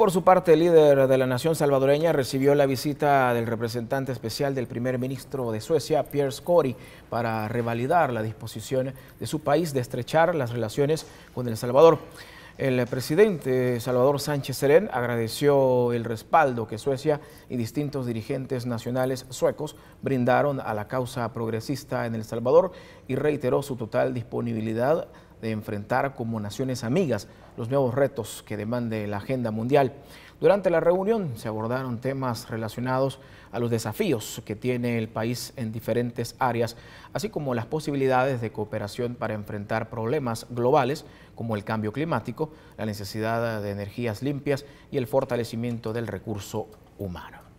Por su parte, el líder de la nación salvadoreña recibió la visita del representante especial del primer ministro de Suecia, Pierre Scori, para revalidar la disposición de su país de estrechar las relaciones con El Salvador. El presidente Salvador Sánchez Serén agradeció el respaldo que Suecia y distintos dirigentes nacionales suecos brindaron a la causa progresista en El Salvador y reiteró su total disponibilidad de enfrentar como naciones amigas los nuevos retos que demande la agenda mundial. Durante la reunión se abordaron temas relacionados a los desafíos que tiene el país en diferentes áreas, así como las posibilidades de cooperación para enfrentar problemas globales como el cambio climático, la necesidad de energías limpias y el fortalecimiento del recurso humano.